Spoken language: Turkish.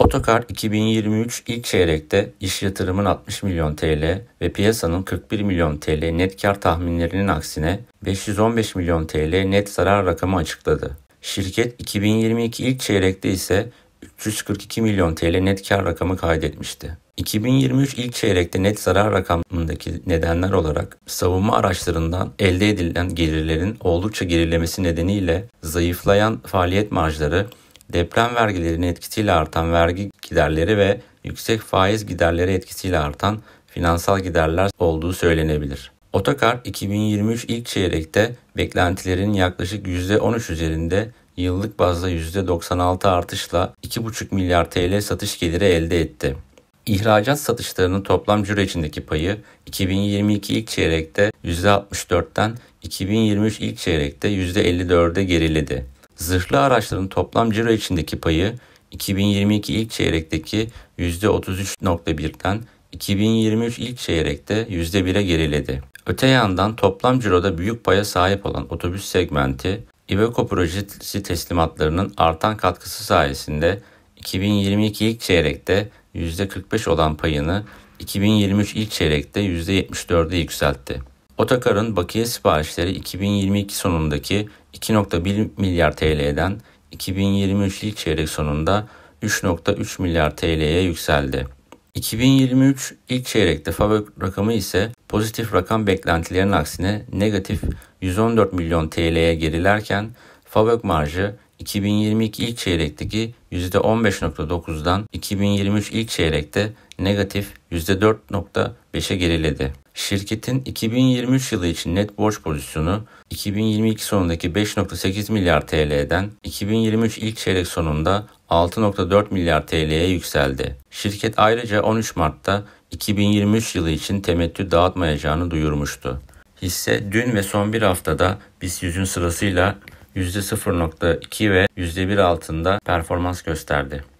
Otokar 2023 ilk çeyrekte iş yatırımın 60 milyon TL ve piyasanın 41 milyon TL net kar tahminlerinin aksine 515 milyon TL net zarar rakamı açıkladı. Şirket 2022 ilk çeyrekte ise 342 milyon TL net kar rakamı kaydetmişti. 2023 ilk çeyrekte net zarar rakamındaki nedenler olarak savunma araçlarından elde edilen gelirlerin oldukça gerilemesi nedeniyle zayıflayan faaliyet marjları deprem vergilerinin etkisiyle artan vergi giderleri ve yüksek faiz giderleri etkisiyle artan finansal giderler olduğu söylenebilir. Otokar 2023 ilk çeyrekte beklentilerin yaklaşık %13 üzerinde yıllık bazda %96 artışla 2,5 milyar TL satış geliri elde etti. İhracat satışlarının toplam ciro içindeki payı 2022 ilk çeyrekte %64'ten 2023 ilk çeyrekte %54'e geriledi. Zırhlı araçların toplam ciro içindeki payı 2022 ilk çeyrekteki %33.1'den 2023 ilk çeyrekte %1'e geriledi. Öte yandan toplam ciroda büyük paya sahip olan otobüs segmenti Iveco projesi teslimatlarının artan katkısı sayesinde 2022 ilk çeyrekte %45 olan payını 2023 ilk çeyrekte %74'e yükseltti. Otokar'ın bakiye siparişleri 2022 sonundaki 2.1 milyar TL'den 2023 ilk çeyrek sonunda 3.3 milyar TL'ye yükseldi. 2023 ilk çeyrekte fabrik rakamı ise pozitif rakam beklentilerinin aksine negatif 114 milyon TL'ye gerilerken fabrik marjı 2022 ilk çeyrekteki %15.9'dan 2023 ilk çeyrekte negatif %4.5'e geriledi. Şirketin 2023 yılı için net borç pozisyonu 2022 sonundaki 5.8 milyar TL'den 2023 ilk çeyrek sonunda 6.4 milyar TL'ye yükseldi. Şirket ayrıca 13 Mart'ta 2023 yılı için temettü dağıtmayacağını duyurmuştu. Hisse dün ve son bir haftada BIST yüzün sırasıyla %0.2 ve %1 altında performans gösterdi.